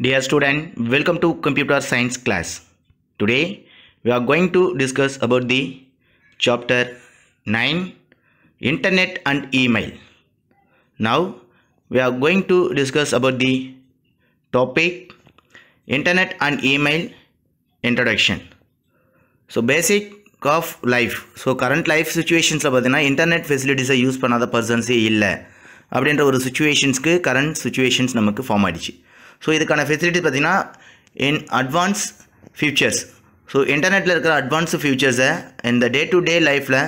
Dear student, welcome to computer science class. Today we are going to discuss about the chapter 9 internet and email. Now we are going to discuss about the topic internet and email introduction. So basic of life of life so current life சுச்சுவேஷன்ஸில் பார்த்தீங்கன்னா internet ஃபெசிலிட்டிஸை use persons பர்சன்ஸே இல்லை அப்படின்ற situations சுச்சுவேஷன்ஸ்க்கு current situations நமக்கு form ஆகிடுச்சு so இதுக்கான ஃபெசிலிட்டி பார்த்திங்கன்னா இன் அட்வான்ஸ் ஃபியூச்சர்ஸ் ஸோ இன்டர்நெட்டில் இருக்கிற அட்வான்ஸ் ஃபியூச்சர்ஸை இந்த டே டு டே லைஃப்பில்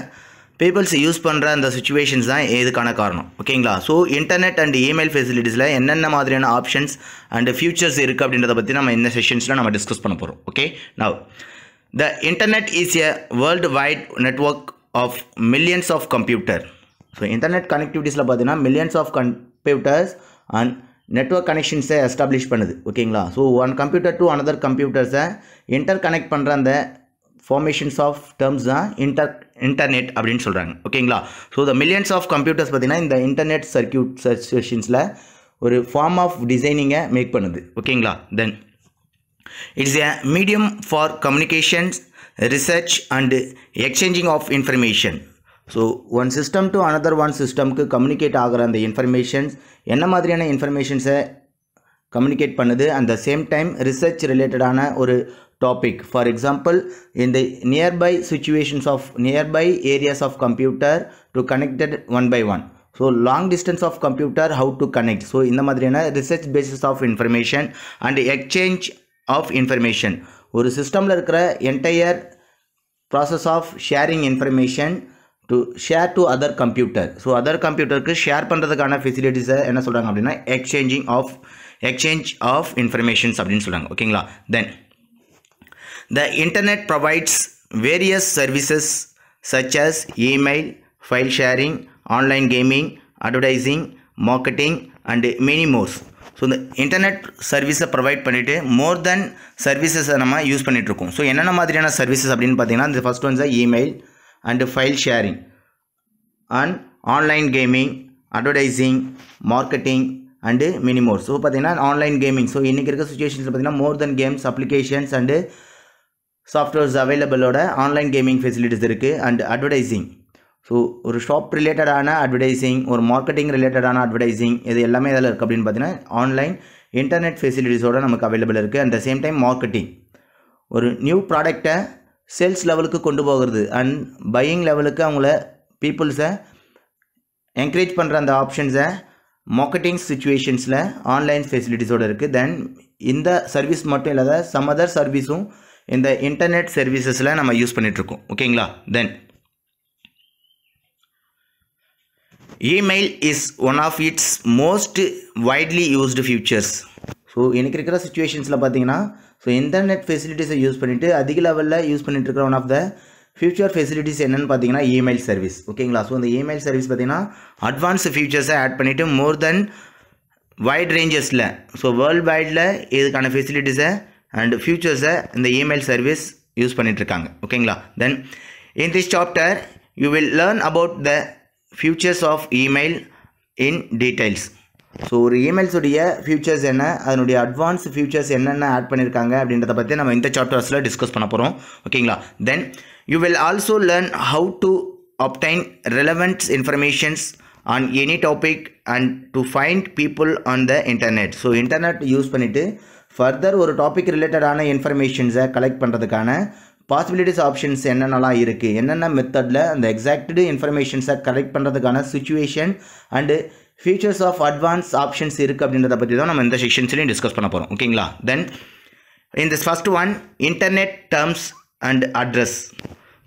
பீப்புள்ஸ் யூஸ் பண்ணுற அந்த சுச்சுவேஷன்ஸ் தான் இதுக்கான காரணம் ஓகேங்களா ஸோ இன்டர்நெட் அண்ட் இமெயில் ஃபெசிலிட்டிஸில் என்னென்ன மாதிரியான ஆப்ஷன்ஸ் அண்ட் ஃபியூச்சர்ஸ் இருக்குது அப்படின்றத பற்றி நம்ம இந்த செஷன்ஸில் நம்ம டிஸ்கஸ் பண்ண போகிறோம் okay now the internet is a world wide network of millions of computer so internet கனெக்டிவிட்டிஸில் பார்த்தீங்கன்னா millions of computers and network கனெக்ஷன்ஸை எஸ்டாப்ளிஷ் பண்ணுது ஓகேங்களா so one computer to another கம்ப்யூட்டர்ஸை இன்டர் கனெக்ட் பண்ணுற அந்த ஃபார்மேஷன்ஸ் ஆஃப் டேர்ம்ஸ் தான் inter internet அப்படின்னு சொல்கிறாங்க ஓகேங்களா so the millions of computers பார்த்திங்கன்னா இந்த இன்டர்நெட் சர்க்கியூட் சர்ச்சுவேஷன்ஸில் ஒரு ஃபார்ம் ஆஃப் டிசைனிங்கை மேக் பண்ணுது ஓகேங்களா then it's a medium for communications research and exchanging of information so one system to another one சிஸ்டம்க்கு கம்யூனிகேட் ஆகிற அந்த இன்ஃபர்மேஷன்ஸ் என்ன மாதிரியான இன்ஃபர்மேஷன்ஸை கம்யூனிகேட் பண்ணுது at the same time research ரிலேட்டடான ஒரு டாபிக் ஃபார் எக்ஸாம்பிள் இந்த nearby situations of nearby areas of computer to connected one by one so long distance of computer how to connect so இந்த மாதிரியான research basis of information and exchange of information ஒரு சிஸ்டமில் இருக்கிற entire process of sharing information to share to other computer so other கம்ப்யூட்டருக்கு share பண்ணுறதுக்கான ஃபெசிலிட்டிஸை என்ன சொல்கிறாங்க அப்படின்னா exchanging of exchange of informations அப்படின்னு சொல்கிறாங்க ஓகேங்களா then the internet provides various services such as email file sharing online gaming advertising marketing and many more so இந்த இன்டர்நெட் சர்வீஸை ப்ரொவைட் பண்ணிவிட்டு மோர் தென் சர்வீசஸை நம்ம யூஸ் பண்ணிகிட்ருக்கோம் ஸோ என்னென்ன மாதிரியான சர்வீசஸ் அப்படின்னு பார்த்தீங்கன்னா இந்த first ones email and file sharing and online gaming advertising marketing and many more so பார்த்தீங்கன்னா ஆன்லைன் கேமிங் ஸோ இன்றைக்கி இருக்க சுச்சுவேஷன்ஸில் பார்த்தீங்கன்னா more than games applications and softwares அவைலபிளோட ஆன்லைன் கேமிங் ஃபெசிலிட்டிஸ் இருக்குது அண்ட் அட்வர்டைஸிங் ஸோ ஒரு ஷாப் ரிலேட்டடான advertising ஒரு மார்க்கெட்டிங் ரிலேட்டடான அட்வர்டைஸிங் இது எல்லாமே இதில் இருக்குது அப்படின்னு பார்த்தீங்கன்னா ஆன்லைன் இன்டர்நெட் ஃபெசிலிட்டிஸோடு நமக்கு அவைலபிள் இருக்குது at the same time marketing ஒரு நியூ ப்ராடக்டை சேல்ஸ் லெவலுக்கு கொண்டு போகிறது அண்ட் பையிங் லெவலுக்கு அவங்கள பீப்புள்ஸை என்கரேஜ் பண்ணுற அந்த ஆப்ஷன்ஸை மார்க்கெட்டிங் சுச்சுவேஷன்ஸில் ஆன்லைன் ஃபெசிலிட்டிஸோடு இருக்குது தென் இந்த சர்வீஸ் மட்டும் இல்லாத சம் அதர் சர்வீஸும் இந்த இன்டர்நெட் சர்வீசஸில் நம்ம யூஸ் பண்ணிகிட்ருக்கோம் ஓகேங்களா then email is one of its most widely used features so எனக்கு இருக்கிற சுச்சுவேஷன்ஸில் பார்த்தீங்கன்னா ஸோ இன்டர்நெட் ஃபெசிலிட்டிஸை யூஸ் பண்ணிவிட்டு அதிக லெவலில் யூஸ் பண்ணிட்டு இருக்கிற one of the feature facilities என்னென்னு பார்த்தீங்கன்னா இமெயில் சர்வீஸ் ஓகேங்களா ஸோ இந்த இமெயில் சர்வீஸ் பார்த்தீங்கன்னா அட்வான்ஸ் ஃபியூச்சர்ஸை ஆட் பண்ணிவிட்டு மோர் தென் வைட் ரேஞ்சஸில் ஸோ வேர்ல்டு வைடில் இதுக்கான ஃபெசிலிட்டிஸை அண்ட் ஃபியூச்சர்ஸை இந்த இமெயில் சர்வீஸ் யூஸ் பண்ணிகிட்ருக்காங்க ஓகேங்களா then in this chapter you will learn about the features of email in details so ஒரு இமெயில்ஸுடைய ஃபியூச்சர்ஸ் என்ன அதனுடைய அட்வான்ஸ் ஃபியூச்சர்ஸ் என்னென்ன ஆட் பண்ணியிருக்காங்க அப்படின்றத பற்றி நம்ம இந்த சாப்டர்ஸில் டிஸ்கஸ் பண்ண போகிறோம் ஓகேங்களா then you will also learn how to obtain relevant informations on any topic and to find people on the internet so internet use பண்ணிவிட்டு ஃபர்தர் ஒரு டாபிக் ரிலேட்டடான இன்ஃபர்மேஷன்ஸை கலெக்ட் பண்ணுறதுக்கான பாசிபிலிட்டிஸ் ஆப்ஷன்ஸ் என்னென்னலாம் இருக்குது என்னென்ன மெத்தடில் அந்த எக்ஸாக்டு இன்ஃபர்மேஷன்ஸை கலெக்ட் பண்ணுறதுக்கான situation and features of advance options இருக்குது அப்படின்றத பற்றி தான் நம்ம இந்த செக்ஷன்ஸ்லையும் டிஸ்கஸ் பண்ண போகிறோம் ஓகேங்களா then in this first one internet terms and address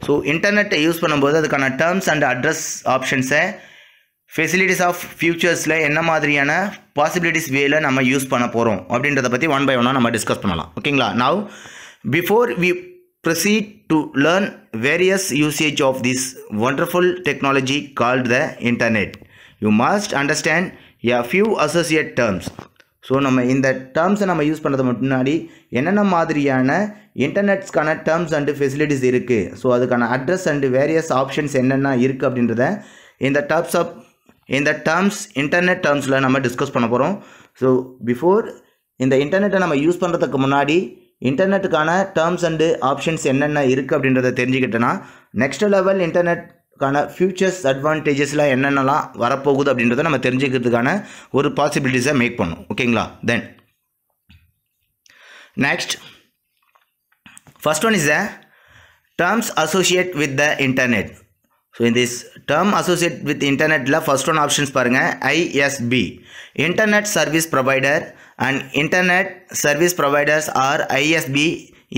so இன்டர்நெட்டை யூஸ் பண்ணும்போது அதுக்கான டேர்ம்ஸ் அண்ட் அட்ரஸ் ஆப்ஷன்ஸை ஃபெசிலிட்டிஸ் ஆஃப் ஃபியூச்சர்ஸில் என்ன மாதிரியான பாசிபிலிட்டிஸ் வேல நம்ம யூஸ் பண்ண போகிறோம் அப்படின்றத பற்றி ஒன் பை ஒன்னாக நம்ம டிஸ்கஸ் பண்ணலாம் ஓகேங்களா now before we proceed to learn various usage of this wonderful technology called the internet you must understand a few associate terms so நம்ம இந்த டேர்ம்ஸை நம்ம யூஸ் பண்ணுறது முன்னாடி என்னென்ன மாதிரியான இன்டர்நெட்ஸ்க்கான டேர்ம்ஸ் அண்டு ஃபெசிலிட்டிஸ் இருக்குது ஸோ அதுக்கான அட்ரஸ் அண்டு வேரியஸ் ஆப்ஷன்ஸ் என்னென்ன இருக்குது அப்படின்றத இந்த டேர்ம்ஸ் ஆஃப் இந்த டேர்ம்ஸ் இன்டர்நெட் டேர்ம்ஸில் நம்ம டிஸ்கஸ் பண்ண போகிறோம் ஸோ பிஃபோர் இந்த இன்டர்நெட்டை நம்ம யூஸ் பண்ணுறதுக்கு முன்னாடி இன்டர்நெட்டுக்கான டேர்ம்ஸ் அண்டு ஆப்ஷன்ஸ் என்னென்ன இருக்குது அப்படின்றத தெரிஞ்சுக்கிட்டேன்னா நெக்ஸ்ட் லெவல் இன்டர்நெட் கான ஃபியூச்சர்ஸ் அட்வான்டேஜஸ்லாம் என்னென்னலாம் வரப்போகுது அப்படின்றத நம்ம தெரிஞ்சுக்கிறதுக்கான ஒரு பாசிபிலிட்டிஸை மேக் பண்ணும் ஓகேங்களா then next first one is the terms associate with the internet so in this term associate with இன்டர்நெட்டில் ஃபஸ்ட் ஒன் ஆப்ஷன்ஸ் பாருங்கள் ISP internet service provider and internet service providers or ISP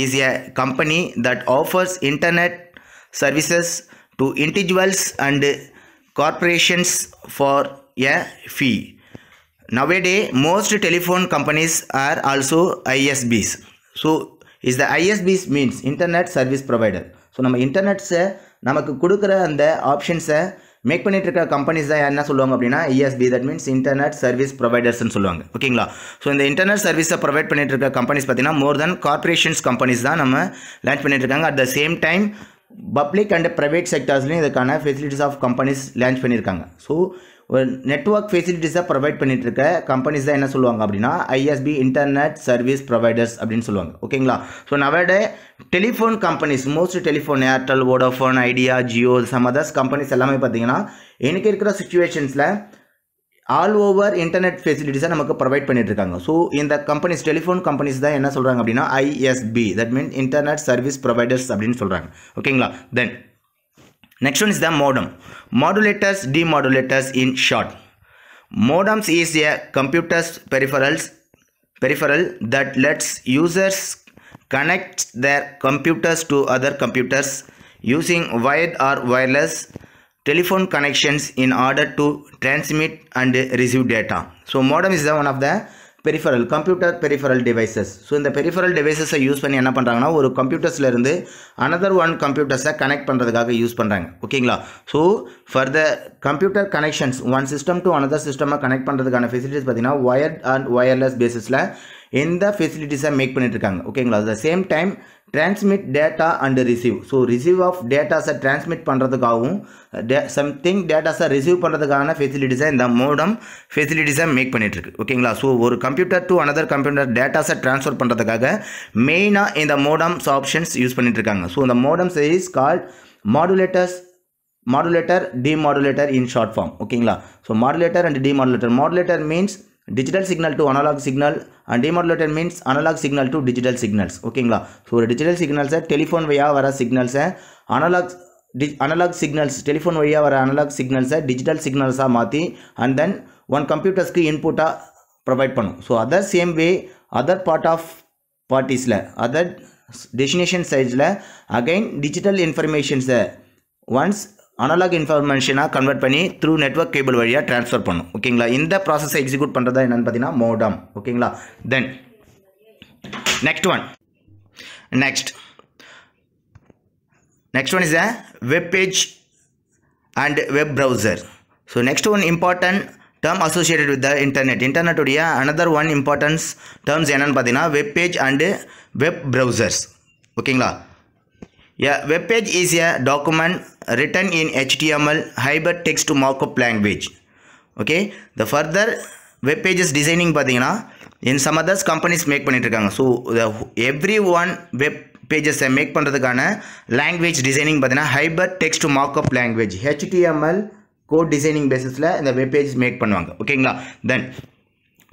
is a company that offers internet services to individuals and corporations for a fee. Nowadays, most telephone companies are also ISBs. So, is the ISBs means Internet Service Provider. So நம்ம இன்டர்நெட்ஸை நமக்கு கொடுக்குற அந்த ஆப்ஷன்ஸை make பண்ணிட்டு இருக்கிற companies தான் என்ன சொல்லுவாங்க அப்படின்னா ISP that means internet service ப்ரொவைடர்ஸ்னு சொல்லுவாங்க ஓகேங்களா ஸோ இந்த இன்டர்நெட் சர்வீஸை ப்ரொவைட் பண்ணிட்டு இருக்க கம்பெனிஸ் பார்த்தீங்கன்னா மோர் தென் கார்பரேஷன்ஸ் கம்பெனிஸ் தான் நம்ம லேண்ட் பண்ணிட்டு இருக்காங்க at the same time public and private செக்டர்ஸ்லேயும் இதுக்கான ஃபெசிலிட்டிஸ் ஆஃப் கம்பெனிஸ் லான்ச் பண்ணியிருக்காங்க ஸோ ஒரு நெட்ஒர்க் ஃபெசிலிட்டிஸை ப்ரொவைட் பண்ணிகிட்டு இருக்க கம்பெனிஸ் தான் என்ன சொல்லுவாங்க அப்படின்னா ஐஎஸ்பி இன்டர்நெட் சர்வீஸ் ப்ரொவைடர்ஸ் அப்படின்னு சொல்லுவாங்க ஓகேங்களா ஸோ நவட telephone companies most telephone Airtel Vodafone Idea Jio some others companies எல்லாமே பார்த்தீங்கன்னா எனக்கு இருக்கிற சுச்சுவேஷன்ஸில் ஆல் ஓவர் இன்டர்நெட் ஃபெசிலிட்டிஸை நமக்கு ப்ரொவைட் பண்ணிட்டு இருக்காங்க ஸோ இந்த கம்பெனிஸ் டெலிஃபோன் கம்பெனிஸ் தான் என்ன சொல்கிறாங்க அப்படின்னா ISP that mean internet service providers அப்படின்னு சொல்கிறாங்க ஓகேங்களா then next one is the modem modulators demodulators in short modems is a computers peripherals peripheral that lets users connect their computers to other computers using wired or wireless telephone connections in order to transmit and receive data. So modem is the one of the peripheral computer peripheral devices so இந்த பெரிஃபரல் டிவைசஸை use பண்ணி என்ன பண்ணுறாங்கன்னா ஒரு கம்ப்யூட்டர்ஸ்லேருந்து another one கம்ப்யூட்டர்ஸை connect பண்ணுறதுக்காக யூஸ் பண்ணுறாங்க ஓகேங்களா so for the computer connections one system to another சிஸ்டமாக கனெக்ட் பண்ணுறதுக்கான ஃபெசிலிட்டிஸ் பார்த்தீங்கன்னா ஒயர் அண்ட் ஒயர்லெஸ் பேசிஸில் எந்த ஃபெசிலிட்டிஸை மேக் பண்ணிட்டு இருக்காங்க ஓகேங்களா at the same time transmit data receive receive so receive of டேட்டாஸை டிரான்ஸ்மிட் பண்ணுறதுக்காகவும் டே சம்திங் டேட்டாஸை ரிசீவ் பண்ணுறதுக்கான ஃபெசிலிட்டிஸை இந்த மோடம் ஃபெசிலிட்டிஸை மேக் பண்ணிகிட்ருக்கு ஓகேங்களா ஸோ ஒரு கம்ப்யூட்டர் டு அனதர் கம்ப்யூட்டர் டேட்டாஸை ட்ரான்ஸ்ஃபர் பண்ணுறதுக்காக மெயினாக இந்த மோடம்ஸ் ஆப்ஷன்ஸ் யூஸ் பண்ணிகிட்ருக்காங்க ஸோ இந்த modems is called modulators modulator demodulator in short form ஓகேங்களா so modulator and demodulator modulator means digital signal to analog signal and demodulator means analog signal to digital signals ஓகேங்களா so ஒரு digital சிக்னல்ஸை telephone வழியாக வர சிக்னல்ஸை analog டி analog signals telephone வழியாக வர அனலாக் சிக்னல்ஸை டிஜிட்டல் சிக்னல்ஸாக மாற்றி அண்ட் தென் ஒன் கம்ப்யூட்டர்ஸ்க்கு இன்புட்டாக ப்ரொவைட் பண்ணும் so other same way other part of பார்ட்டிஸில் அதர் டெஸ்டினேஷன் சைஸில் அகைன் டிஜிட்டல் இன்ஃபர்மேஷன்ஸை ஒன்ஸ் அனலாக் இன்ஃபர்மேஷனாக கன்வெர்ட் பண்ணி த்ரூ நெட்ஒர்க் கேபிள் வழியாக ட்ரான்ஸ்ஃபர் பண்ணும் ஓகேங்களா இந்த ப்ராசஸை எக்ஸிக்யூட் பண்ணுறதா என்னென்னு பார்த்தீங்கன்னா மோடம் ஓகேங்களா then next one next next one is a web page and web browser so next one important term associated with the internet இன்டர்நெட்டுடைய அனதர் ஒன் இம்பார்ட்டன்ஸ் டேர்ம்ஸ் என்னென்னு பார்த்தீங்கன்னா web page and web browsers ஓகேங்களா A web page is a document written in HTML hypertext to markup language. Okay. The further web pages designing பார்த்தீங்கன்னா in some others companies make பண்ணிட்டு இருக்காங்க so every one web பேஜஸை make பண்ணுறதுக்கான language designing பார்த்தீங்கன்னா hyper text to markup language HTML code designing பேசிஸில் இந்த web pages make பண்ணுவாங்க ஓகேங்களா then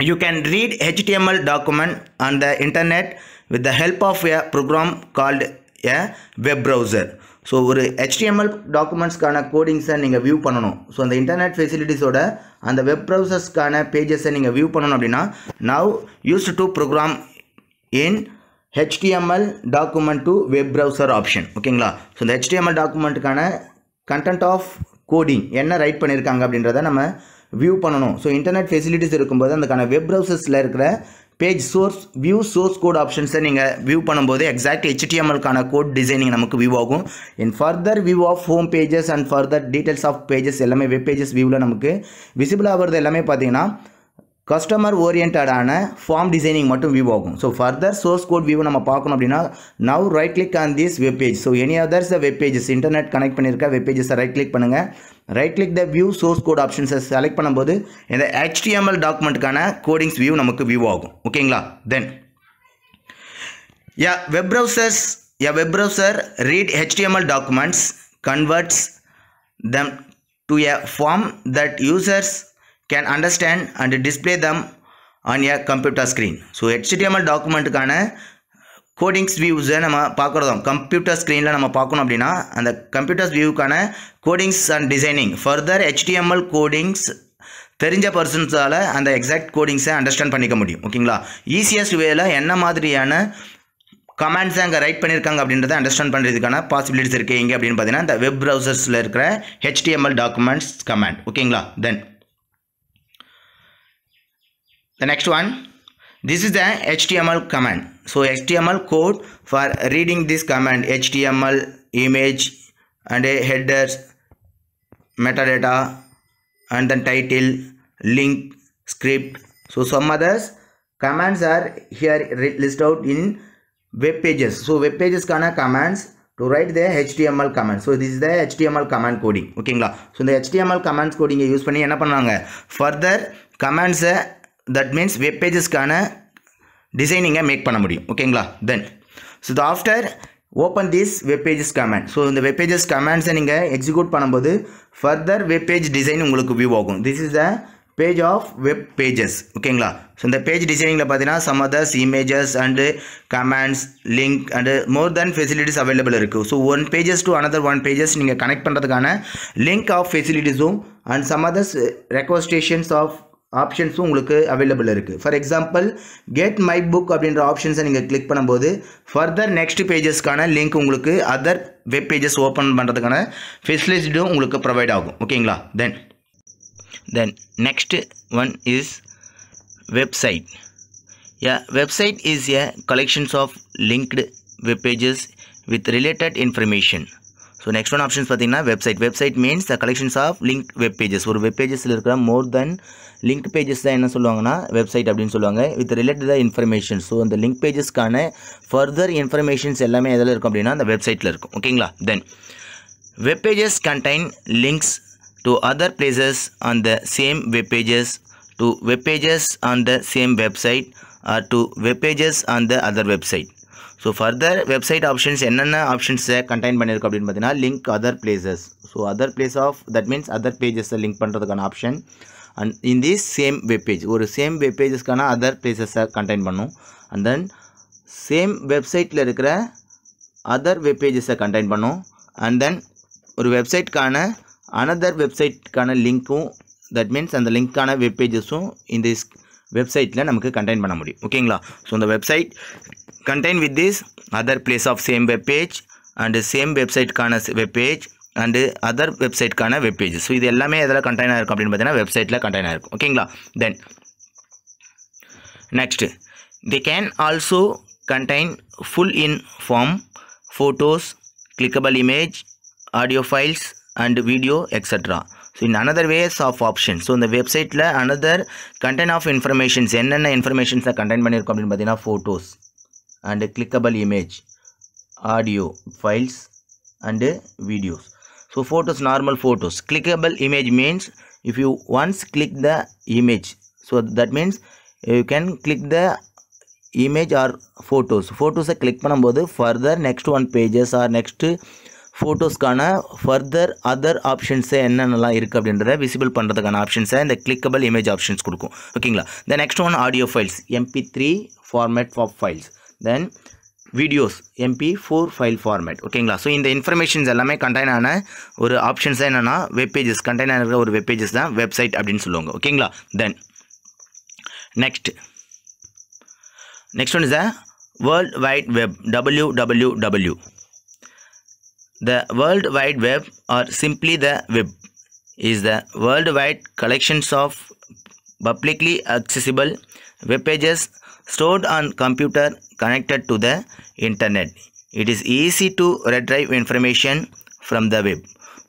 you can read HTML document on the internet with the help of a program called a web browser so ஒரு HTML டாக்குமெண்ட்ஸ்க்கான கோடிங்ஸை நீங்கள் view பண்ணணும் so அந்த இன்டர்நெட் ஃபெசிலிட்டிஸோட அந்த வெப் ப்ரௌசர்ஸ்க்கான பேஜஸை நீங்கள் வியூ பண்ணணும் அப்படின்னா now used to program in HTML document to web browser option ஓகேங்களா ஸோ இந்த ஹெச்டிஎம்எல் டாக்குமெண்ட்டுக்கான கண்டென்ட் ஆஃப் கோடிங் என்ன ரைட் பண்ணியிருக்காங்க அப்படின்றத நம்ம வியூ பண்ணணும் ஸோ இன்டர்நெட் ஃபெசிலிட்டிஸ் இருக்கும்போது அதுக்கான வெப் ப்ரௌசர்ஸில் இருக்கிற page source view source code ஆப்ஷன்ஸை நீங்கள் வியூ பண்ணும்போது எக்ஸாக்ட் ஹெச்டிஎம்எல்க்கான கோட் டிசைனிங் நமக்கு வியூ ஆகும் in further view of home pages and further details of pages எல்லாமே வெப் பேஜஸ் வியூவில் நமக்கு விசிபிள் ஆகிறது எல்லாமே பார்த்தீங்கன்னா கஸ்டமர் ஓரியன்டான ஃபார்ம் டிசைனிங் மட்டும் வியூ ஆகும் so further source code view நம்ம பார்க்கணும் அப்படின்னா now right click on this web page so any others the web pages internet connect பண்ணியிருக்க வெப் பேஜஸை ரைட் கிளிக் பண்ணுங்கள் right click the view source code ஆப்ஷன்ஸை select பண்ணும்போது இந்த ஹெச்டிஎம்எல் டாக்குமெண்ட்டுக்கான கோடிங்ஸ் வியூ நமக்கு வியூ ஆகும் ஓகேங்களா then yeah web browsers yeah web browser read HTML documents converts them to a form that users can understand and display them on a computer screen so HTML டாக்குமெண்ட்டுக்கான codings வியூஸை நம்ம பார்க்குறதோம் computer ஸ்க்ரீனில் நம்ம பார்க்கணும் அப்படின்னா அந்த கம்ப்யூட்டர்ஸ் வியூக்கான codings and designing further HTML codings தெரிஞ்ச பர்சன்ஸால் அந்த எக்ஸாக்ட் கோடிங்ஸை அண்டர்ஸ்டாண்ட் பண்ணிக்க முடியும் ஓகேங்களா ஈஸியஸ்ட் வேல என்ன மாதிரியான கமெண்ட்ஸ் அங்கே ரைட் பண்ணியிருக்காங்க அப்படின்றத அண்டர்ஸ்டாண்ட் பண்ணுறதுக்கான பாசிபிலிட்டிஸ் இருக்குது எங்கே அப்படின்னு பார்த்தீங்கன்னா இந்த வெப் ப்ரௌசர்ஸில் இருக்கிற ஹெச்டிஎம்எல் டாக்குமெண்ட்ஸ் கமெண்ட் ஓகேங்களா then the next one this is the html command so html code for reading this command html image and a headers metadata and then title link script so some others commands are here listed out in web pages so web pages kana commands to write the HTML command. So this is the HTML command coding. ஓகேங்களா So the HTML commands coding use further என்ன that means web பேஜஸ்க்கான டிசைனிங்கை make பண்ண முடியும் ஓகேங்களா then so the after open this web pages comment so இந்த web pages கமெண்ட்ஸை நீங்கள் எக்ஸிக்யூட் பண்ணும்போது ஃபர்தர் வெப் பேஜ் டிசைன் உங்களுக்கு வியூ ஆகும் this is the page of web pages ஓகேங்களா ஸோ இந்த பேஜ் டிசைனிங்கில் பார்த்தீங்கன்னா some others images and comments link and more than facilities available இருக்குது so one pages to another one pages நீங்கள் connect பண்ணுறதுக்கான link of ஃபெசிலிட்டிஸும் and some others requisitions of ஆப்ஷன்ஸும் உங்களுக்கு அவைலபிள் இருக்குது for example get my book அப்படின்ற ஆப்ஷன்ஸை நீங்கள் கிளிக் பண்ணும்போது ஃபர்தர் நெக்ஸ்ட் பேஜஸ்க்கான லிங்க் உங்களுக்கு அதர் வெப் பேஜஸ் ஓப்பன் பண்ணுறதுக்கான ஃபெசிலிட்டியும் உங்களுக்கு ப்ரொவைட் ஆகும் ஓகேங்களா then then next one is website yeah website is a collections of linked web with related information so next one options பார்த்தீங்கன்னா website website means the collections of link web pages ஒரு web பேஜஸில் இருக்கிற more தென் link pages தான் என்ன சொல்லுவாங்கன்னா website அப்படின்னு சொல்லுவாங்க with related information so அந்த லிங்க் பேஜஸ்க்கான ஃபர்தர் இன்ஃபர்மேஷன்ஸ் எல்லாமே எதில் இருக்கும் அப்படின்னா அந்த வெப்சைட்டில் இருக்கும் ஓகேங்களா then web pages contain links to other places on the same web pages to web pages on the same website or to web pages on the other website so further website options என்னென்ன ஆப்ஷன்ஸை contain பண்ணியிருக்கு அப்படின்னு பார்த்தீங்கன்னா link other places so other place of that means other பேஜஸை link பண்ணுறதுக்கான option and in the same webpage ஒரு same வெப்பேஜஸ்க்கான other பிளேசஸை contain பண்ணும் அண்ட் தென் சேம் வெப்சைட்டில் இருக்கிற அதர் வெப்பேஜஸை கண்டெயின் பண்ணும் அண்ட் தென் ஒரு வெப்சைட்கான அனதர் வெப்சைட்கான லிங்க்கும் தட் மீன்ஸ் அந்த லிங்க்கான வெப்பேஜஸும் இந்த வெப்சைட்டில் நமக்கு கண்டெயின் பண்ண முடியும் ஓகேங்களா ஸோ இந்த website contain with this other place of same web page and same வெப்சைட்டுக்கான வெப்பேஜ் அண்டு அதர் வெப்சைட்டுக்கான வெப்பேஜ் ஸோ இது எல்லாமே எதில் கண்டெயின் ஆகிருக்கும் அப்படின்னு பார்த்தீங்கன்னா வெப்சைட்டில் கண்டெயின் ஆகிருக்கும் ஓகேங்களா then next the can also contain full in form photos clickable image audio files and video extra so in another ways of option so இந்த வெப்சைட்டில் அனதர் கண்டென்ட் ஆஃப் இன்ஃபர்மேஷன்ஸ் என்னென்ன இன்ஃபர்மேஷன்ஸை கண்டெயின் பண்ணியிருக்கோம் அப்படின்னு பார்த்தீங்கன்னா photos and clickable image audio files and videos so photos normal photos clickable image means if you once click the image so that means you can click the image or photos photoஸை click பண்ணும்போது further next one pages or next ஃபோட்டோஸ்க்கான further other ஆப்ஷன்ஸை என்னென்னலாம் இருக்குது அப்படின்றத visible பண்ணுறதுக்கான ஆப்ஷன்ஸை இந்த clickable image options கொடுக்கும் ஓகேங்களா இந்த next one audio files MP three format of files then videos MP four file format ஓகேங்களா ஸோ இந்த இன்ஃபர்மேஷன்ஸ் எல்லாமே கண்டெய்னான ஆன ஒரு ஆப்ஷன்ஸ் தான் என்னென்னா வெப்பேஜஸ் கண்டெய்னாக இருக்கிற ஒரு வெப்பேஜஸ் தான் வெப்சைட் அப்படின்னு சொல்லுவாங்க ஓகேங்களா then next next one is the world wide web W W W the world wide web or simply the web is the world wide collections of publicly accessible webpages stored on computer connected to the internet. It is easy to retrieve information from the web.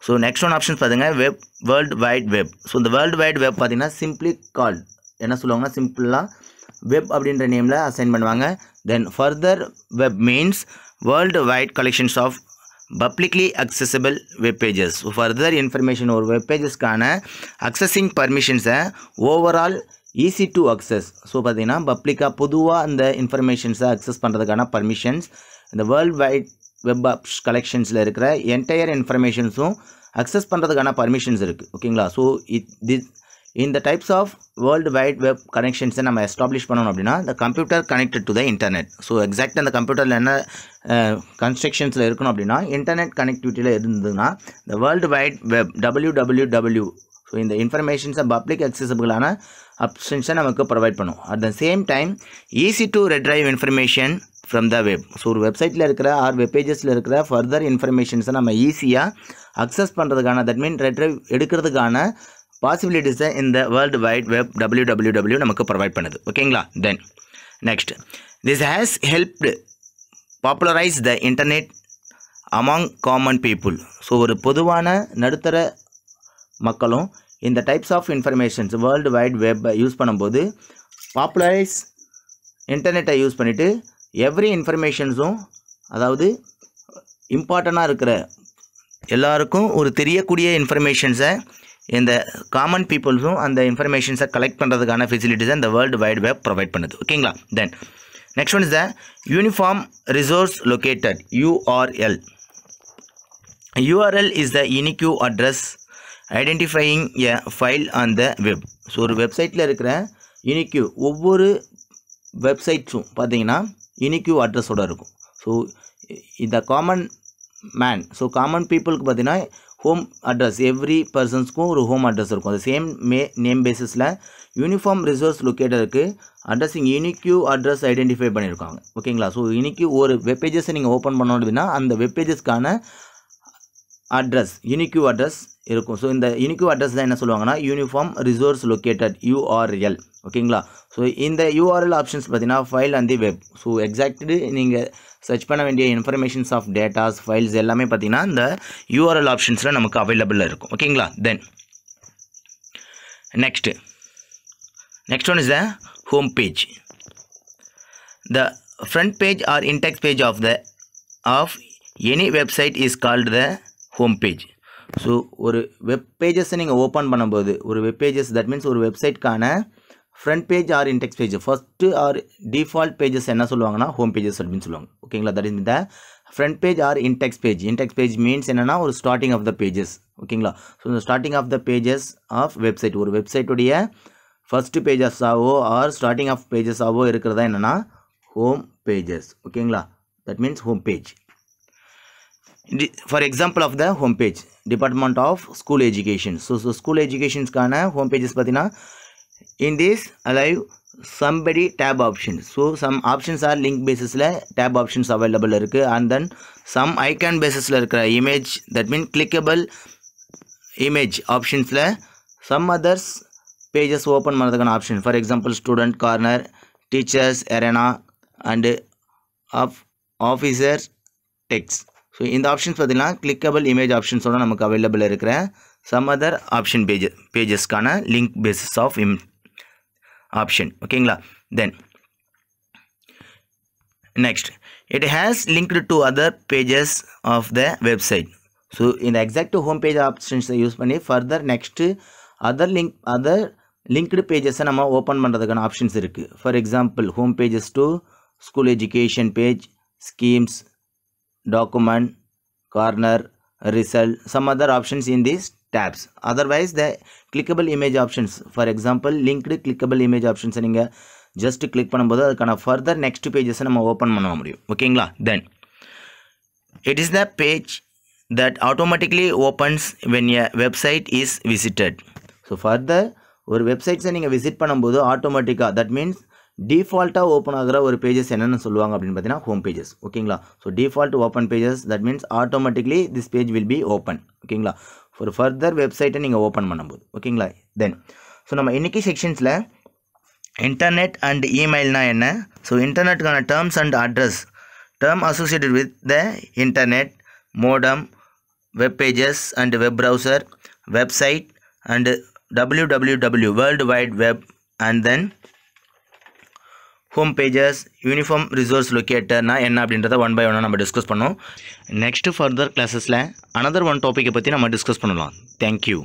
So next one options பார்த்தீங்க web world wide web so இந்த world wide web பார்த்தீங்கன்னா simply called என்ன சொல்லுவாங்கன்னா சிம்பிளாக web அப்படின்ற நேமில் assign பண்ணுவாங்க then further web means world wide collections of publicly accessible web pages for further information ஒரு வெப் பேஜஸ்க்கான அக்சஸிங் பர்மிஷன்ஸை overall easy to access so பார்த்தீங்கன்னா பப்ளிக்காக பொதுவாக இந்த இன்ஃபர்மேஷன்ஸை அக்சஸ் பண்ணுறதுக்கான பர்மிஷன்ஸ் இந்த வேர்ல்ட் வைட் வெப் ஆப்ஸ் கலெக்ஷன்ஸில் இருக்கிற என்டையர் இன்ஃபர்மேஷன்ஸும் அக்சஸ் பண்ணுறதுக்கான பர்மிஷன்ஸ் இருக்குது ஓகேங்களா ஸோ இத் திஸ் இந்த types of world wide web கனெக்ஷன்ஸை நம்ம எஸ்டாப்ளிஷ் பண்ணணும் அப்படின்னா இந்த computer connected to the internet so exact அந்த கம்ப்யூட்டரில் என்ன கன்ஸ்ட்ரக்ஷன்ஸில் இருக்கணும் அப்படின்னா இன்டர்நெட் கனெக்டிவிட்டியில் இருந்ததுன்னா இந்த world wide web W W W so இந்த இன்ஃபர்மேஷன்ஸை பப்ளிக் அக்சசபிளான ஆப்ஷன்ஸை நமக்கு ப்ரொவைட் பண்ணும் at the same time easy to retrieve information from the web so ஒரு வெப்சைட்டில் இருக்கிற ஆர் வெப்பேஜஸில் இருக்கிற ஃபர்தர் இன்ஃபர்மேஷன்ஸை நம்ம ஈஸியாக அக்சஸ் பண்ணுறதுக்கான தட் மீன் ரெட்ரைவ் எடுக்கிறதுக்கான பாசிபிலிட்டிஸை இந்த world wide web W W W நமக்கு ப்ரொவைட் பண்ணுது ஓகேங்களா then next this has helped popularize the internet among common people so ஒரு பொதுவான நடுத்தர மக்களும் இந்த types of informations world wide web use பண்ணும்போது popularize இன்டர்நெட்டை யூஸ் பண்ணிவிட்டு every இன்ஃபர்மேஷன்ஸும் அதாவது இம்பார்ட்டண்ட்டாக இருக்கிற எல்லாருக்கும் ஒரு தெரியக்கூடிய இன்ஃபர்மேஷன்ஸை இந்த காமன் பீப்புள்ஸும் அந்த இன்ஃபர்மேஷன்ஸை கலெக்ட் பண்ணுறதுக்கான ஃபெசிலிட்டிஸை இந்த வேர்ல்டு வைட் வெப் ப்ரொவைட் பண்ணுது ஓகேங்களா then next one is the uniform resource located URL URL is the unique address identifying a file on the web so ஒரு வெப்சைட்டில் இருக்கிற யூனிக்யூ ஒவ்வொரு வெப்சைட்ஸும் பார்த்தீங்கன்னா யூனிக்யூ அட்ரஸோட இருக்கும் ஸோ இந்த காமன் மேன் ஸோ காமன் பீப்புளுக்கு பார்த்தீங்கன்னா ஹோம் அட்ரஸ் எவ்ரி பர்சன்ஸ்க்கும் ஒரு ஹோம் அட்ரஸ் இருக்கும் அந்த சேம் மே நேம் பேசிஸில் யூனிஃபார்ம் ரிசோர்ஸ் லொக்கேட்டருக்கு அட்ரஸிங் யூனிக்யூ அட்ரஸ் ஐடென்டிஃபை பண்ணியிருக்காங்க ஓகேங்களா ஸோ யூனிக்யூ ஒரு வெப் பேஜஸை நீங்கள் ஓப்பன் பண்ணணும் அப்படின்னா அந்த வெப் பேஜஸ்க்கான அட்ரஸ் யூனிக்யூ அட்ரஸ் இருக்கும் ஸோ இந்த யூனிக்யூ அட்ரஸ் தான் என்ன சொல்லுவாங்கன்னா யூனிஃபார்ம் ரிசோர்ஸ் லொக்கேட்டட் யூஆர்எல் ஓகேங்களா ஸோ இந்த யூஆர்எல் ஆப்ஷன்ஸ் பார்த்தீங்கன்னா file and the web so exact நீங்கள் சர்ச் பண்ண வேண்டிய இன்ஃபர்மேஷன்ஸ் ஆஃப் டேட்டாஸ் ஃபைல்ஸ் எல்லாமே பார்த்தீங்கன்னா இந்த யூஆர்எல் ஆப்ஷன்ஸில் நமக்கு அவைலபிளாக இருக்கும் ஓகேங்களா then next next one is the home page the front page or index page of the of any website is called the home page so ஒரு வெப் பேஜஸை நீங்கள் ஓப்பன் பண்ணும்போது ஒரு வெப் பேஜஸ் தட் மீன்ஸ் ஒரு வெப்சைட்க்கான front page or index page first or default pages என்ன சொல்லுவாங்கன்னா home pages அப்படின்னு சொல்லுவாங்க ஓகேங்களா that in the front page or index page index page means என்னென்னா ஒரு ஸ்டார்டிங் ஆஃப் த பேஜஸ் ஓகேங்களா ஸோ இந்த starting of the pages of website ஒரு வெப்சைட்டுடைய ஃபஸ்ட்டு பேஜஸாவோ ஆர் ஸ்டார்டிங் ஆஃப் பேஜஸாவோ இருக்கிறதா என்னென்னா ஹோம் பேஜஸ் ஓகேங்களா that means home page for example of the home page department of school education so so school எஜுகேஷன்ஸ்க்கான ஹோம் பேஜஸ் பார்த்தீங்கன்னா in this alive somebody tab option so some options or link பேசிஸில் tab options available இருக்குது and then some I can பேசிஸில் இருக்கிற image that mean clickable image ஆப்ஷன்ஸில் some others pages open பண்ணுறதுக்கான option for example student corner teachers arena and of officers text so இந்த options பார்த்தீங்கன்னா clickable image ஆப்ஷன்ஸோட நமக்கு available இருக்கிற சம் அதர் ஆப்ஷன் பேஜ் பேஜஸ்க்கான லிங்க் பேசிஸ் ஆஃப் இம் option ஓகேங்களா then next it has linked to other pages of the website so இந்த exact home page ஆப்ஷன்ஸை யூஸ் பண்ணி further next other link other linked பேஜஸை நம்ம open பண்ணுறதுக்கான options இருக்குது for example home pages to school education page schemes document, corner, result, some other options in these tabs. Otherwise, the clickable image options, for example, linked clickable image options நீங்கள் just click பண்ணும்போது அதுக்கான further next pages நம்ம open okay, then it is the page that automatically opens when a website is visited so further ஒரு வெப்சைட்ஸை நீங்கள் visit பண்ணும்போது ஆட்டோமேட்டிக்காக that means டிஃபால்ட்டாக open ஆகிற ஒரு பேஜஸ் என்னென்னு சொல்லுவாங்க அப்படின்னு பார்த்தீங்கன்னா ஹோம் பேஜஸ் ஓகேங்களா so default open pages that means automatically this page will be open ஓகேங்களா ஒரு ஃபர்தர் வெப்சைட்டை நீங்கள் ஓப்பன் பண்ணும்போது ஓகேங்களா தென் ஸோ நம்ம இன்றைக்கி செக்ஷன்ஸில் இன்டர்நெட் அண்ட் இமெயில்னால் என்ன ஸோ இன்டர்நெட்டுக்கான terms and address term associated with the internet modem web pages and web browser website and W W W world wide web and then home pages uniform resource லொக்கேட்டர்னா என்ன அப்படின்றத one by ஒன்னாக நம்ம discuss பண்ணோம் next further கிளாஸஸில் another one டாப்பிக்கை பற்றி நம்ம டிஸ்கஸ் பண்ணலாம் தேங்க்யூ